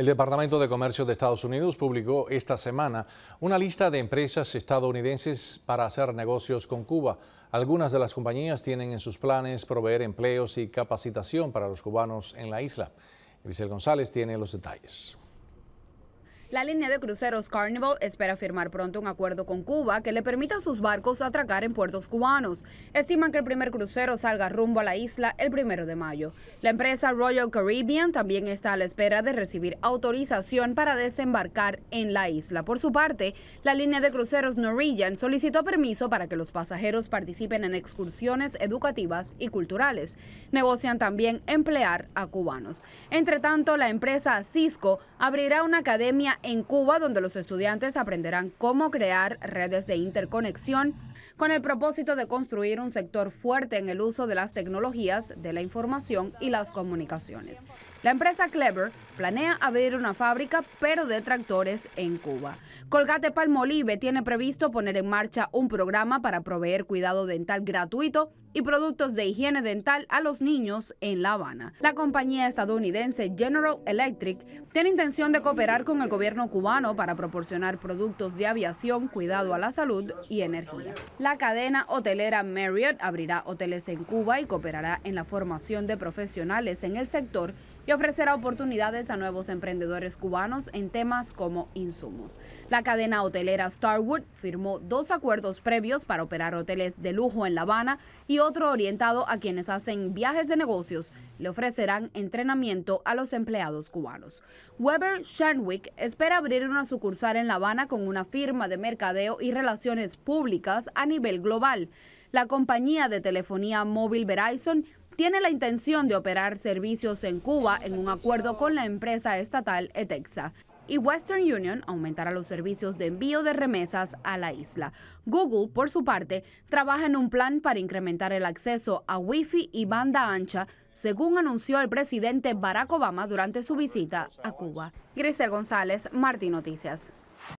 El Departamento de Comercio de Estados Unidos publicó esta semana una lista de empresas estadounidenses para hacer negocios con Cuba. Algunas de las compañías tienen en sus planes proveer empleos y capacitación para los cubanos en la isla. Grisel González tiene los detalles. La línea de cruceros Carnival espera firmar pronto un acuerdo con Cuba que le permita a sus barcos atracar en puertos cubanos. Estiman que el primer crucero salga rumbo a la isla el primero de mayo. La empresa Royal Caribbean también está a la espera de recibir autorización para desembarcar en la isla. Por su parte, la línea de cruceros Norwegian solicitó permiso para que los pasajeros participen en excursiones educativas y culturales. Negocian también emplear a cubanos. Entre tanto, la empresa Cisco abrirá una academia en Cuba, donde los estudiantes aprenderán cómo crear redes de interconexión con el propósito de construir un sector fuerte en el uso de las tecnologías de la información y las comunicaciones. La empresa Clever planea abrir una fábrica, pero de tractores en Cuba. Colgate Palmolive tiene previsto poner en marcha un programa para proveer cuidado dental gratuito y productos de higiene dental a los niños en La Habana. La compañía estadounidense General Electric tiene intención de cooperar con el gobierno cubano para proporcionar productos de aviación, cuidado a la salud y energía. La cadena hotelera Marriott abrirá hoteles en Cuba y cooperará en la formación de profesionales en el sector y ofrecerá oportunidades a nuevos emprendedores cubanos en temas como insumos. La cadena hotelera Starwood firmó dos acuerdos previos para operar hoteles de lujo en La Habana y otro orientado a quienes hacen viajes de negocios, le ofrecerán entrenamiento a los empleados cubanos. Weber Shanwick espera abrir una sucursal en La Habana con una firma de mercadeo y relaciones públicas a nivel global. La compañía de telefonía móvil Verizon tiene la intención de operar servicios en Cuba en un acuerdo con la empresa estatal Etexa y Western Union aumentará los servicios de envío de remesas a la isla. Google, por su parte, trabaja en un plan para incrementar el acceso a Wi-Fi y banda ancha, según anunció el presidente Barack Obama durante su visita a Cuba. Grisel González, Martín Noticias.